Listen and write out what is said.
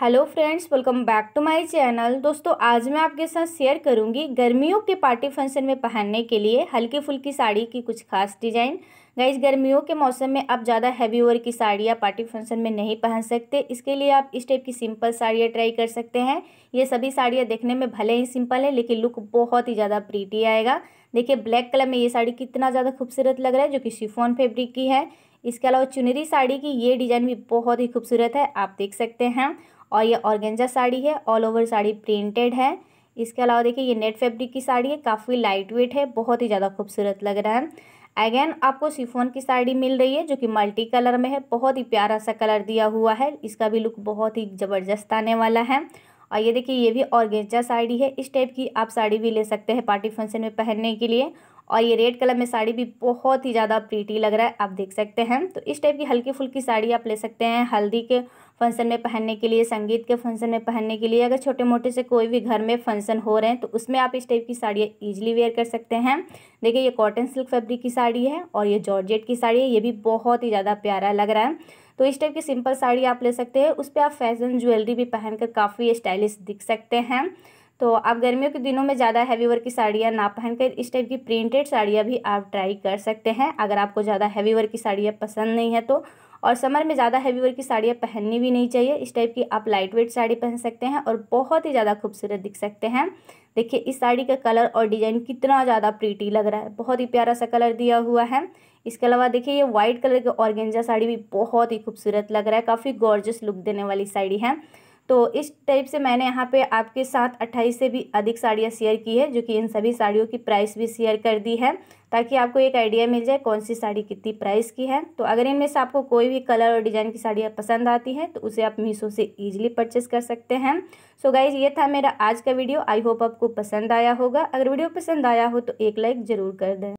hello friends welcome back to my channel दोस्तों आज मैं आपके साथ शेयर करूंगी गर्मियों के पार्टी फंक्शन में पहनने के लिए हल्की फुल्की साड़ी की कुछ खास डिज़ाइन गाइज गर्मियों के मौसम में आप ज़्यादा हैवी ओवर की साड़ियाँ पार्टी फंक्शन में नहीं पहन सकते इसके लिए आप इस टाइप की सिंपल साड़ियाँ ट्राई कर सकते हैं ये सभी साड़ियाँ देखने में भले ही सिंपल है लेकिन लुक बहुत ही ज़्यादा प्रीटी आएगा देखिए ब्लैक कलर में ये साड़ी कितना ज़्यादा खूबसूरत लग रहा है जो कि शिफोन फेब्रिक की है इसके अलावा चुनरी साड़ी की ये डिज़ाइन भी बहुत ही खूबसूरत है आप देख सकते हैं और ये ऑर्गेंजा साड़ी है ऑल ओवर साड़ी प्रिंटेड है इसके अलावा देखिए ये नेट फैब्रिक की साड़ी है काफ़ी लाइट वेट है बहुत ही ज़्यादा खूबसूरत लग रहा है अगेन आपको शिफोन की साड़ी मिल रही है जो कि मल्टी कलर में है बहुत ही प्यारा सा कलर दिया हुआ है इसका भी लुक बहुत ही ज़बरदस्त आने वाला है और ये देखिए ये भी ऑर्गेंजा साड़ी है इस टाइप की आप साड़ी भी ले सकते हैं पार्टी फंक्शन में पहनने के लिए और ये रेड कलर में साड़ी भी बहुत ही ज़्यादा प्रीटी लग रहा है आप देख सकते हैं तो इस टाइप की हल्की फुल्की साड़ी आप ले सकते हैं हल्दी के फंक्शन में पहनने के लिए संगीत के फंक्शन में पहनने के लिए अगर छोटे मोटे से कोई भी घर में फंक्शन हो रहे हैं तो उसमें आप इस टाइप की साड़ियाँ ईजिली वेयर कर सकते हैं देखिए ये कॉटन सिल्क फैब्रिक की साड़ी है और ये जॉर्जेट की साड़ी है ये भी बहुत ही ज़्यादा प्यारा लग रहा है तो इस टाइप की सिंपल साड़ी आप ले सकते हैं उस पर आप फैशन ज्वेलरी भी पहनकर काफ़ी स्टाइलिश दिख सकते हैं तो आप गर्मियों के दिनों में ज़्यादा हैवी वर्क की साड़ियाँ ना पहनकर इस टाइप की प्रिंटेड साड़ियाँ भी आप ट्राई कर सकते हैं अगर आपको ज़्यादा हैवी वर्क की साड़ियाँ पसंद नहीं है तो और समर में ज़्यादा हैवी वर्क की साड़ियाँ पहननी भी नहीं चाहिए इस टाइप की आप लाइट वेट साड़ी पहन सकते हैं और बहुत ही ज़्यादा खूबसूरत दिख सकते हैं देखिए इस साड़ी का कलर और डिज़ाइन कितना ज़्यादा प्रीटी लग रहा है बहुत ही प्यारा सा कलर दिया हुआ है इसके अलावा देखिए ये व्हाइट कलर की ऑर्गेंजा साड़ी भी बहुत ही खूबसूरत लग रहा है काफ़ी गॉर्जस लुक देने वाली साड़ी है तो इस टाइप से मैंने यहाँ पे आपके साथ 28 से भी अधिक साड़ियाँ शेयर की है जो कि इन सभी साड़ियों की प्राइस भी शेयर कर दी है ताकि आपको एक आइडिया मिल जाए कौन सी साड़ी कितनी प्राइस की है तो अगर इनमें से आपको कोई भी कलर और डिज़ाइन की साड़ियाँ पसंद आती हैं तो उसे आप मीशो से ईजिली परचेस कर सकते हैं सो गाइज ये था मेरा आज का वीडियो आई होप आपको पसंद आया होगा अगर वीडियो पसंद आया हो तो एक लाइक ज़रूर कर दें